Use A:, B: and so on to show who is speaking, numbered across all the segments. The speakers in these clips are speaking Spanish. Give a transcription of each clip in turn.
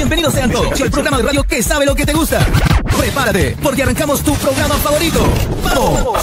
A: Bienvenidos sean todos al programa de radio que sabe lo que te gusta. Prepárate, porque arrancamos tu programa favorito. ¡Vamos!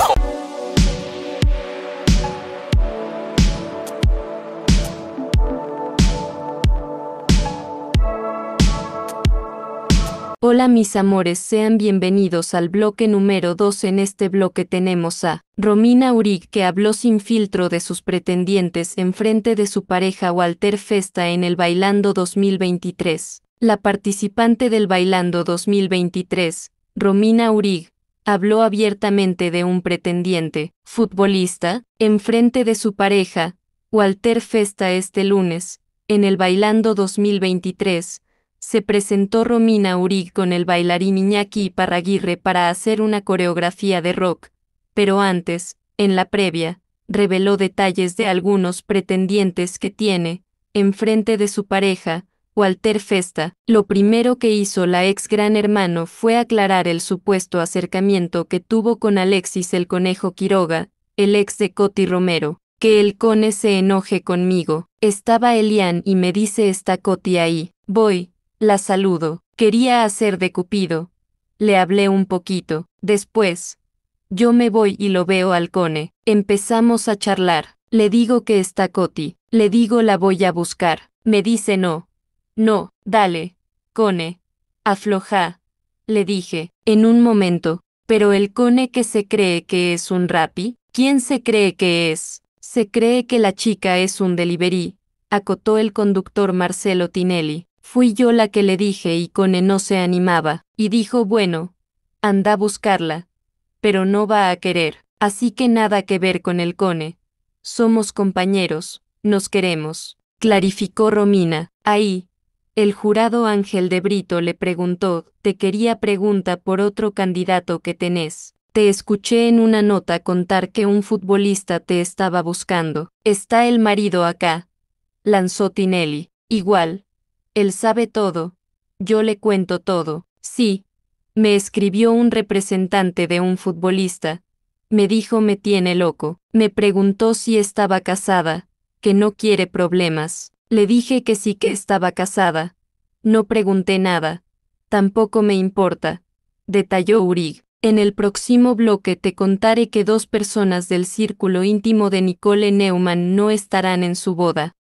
A: Hola mis amores, sean bienvenidos al bloque número 2. En este bloque tenemos a Romina Urig, que habló sin filtro de sus pretendientes en frente de su pareja Walter Festa en el Bailando 2023. La participante del Bailando 2023, Romina Urig, habló abiertamente de un pretendiente, futbolista, enfrente de su pareja, Walter Festa este lunes, en el Bailando 2023, se presentó Romina Urig con el bailarín Iñaki Parraguirre para hacer una coreografía de rock, pero antes, en la previa, reveló detalles de algunos pretendientes que tiene, enfrente de su pareja, Walter Festa, lo primero que hizo la ex gran hermano fue aclarar el supuesto acercamiento que tuvo con Alexis el Conejo Quiroga, el ex de Coti Romero. Que el cone se enoje conmigo. Estaba Elian y me dice está Coti ahí. Voy, la saludo. Quería hacer de Cupido. Le hablé un poquito. Después, yo me voy y lo veo al cone. Empezamos a charlar. Le digo que está Coti. Le digo la voy a buscar. Me dice no. No, dale, cone. Afloja, le dije, en un momento. Pero el cone que se cree que es un rapi, ¿quién se cree que es? Se cree que la chica es un delivery, acotó el conductor Marcelo Tinelli. Fui yo la que le dije y Cone no se animaba, y dijo, bueno, anda a buscarla, pero no va a querer, así que nada que ver con el Cone. Somos compañeros, nos queremos, clarificó Romina. Ahí, el jurado Ángel de Brito le preguntó, te quería pregunta por otro candidato que tenés. Te escuché en una nota contar que un futbolista te estaba buscando. Está el marido acá. Lanzó Tinelli. Igual. Él sabe todo. Yo le cuento todo. Sí. Me escribió un representante de un futbolista. Me dijo me tiene loco. Me preguntó si estaba casada, que no quiere problemas. Le dije que sí que estaba casada. No pregunté nada. Tampoco me importa. Detalló Urig. En el próximo bloque te contaré que dos personas del círculo íntimo de Nicole Neumann no estarán en su boda.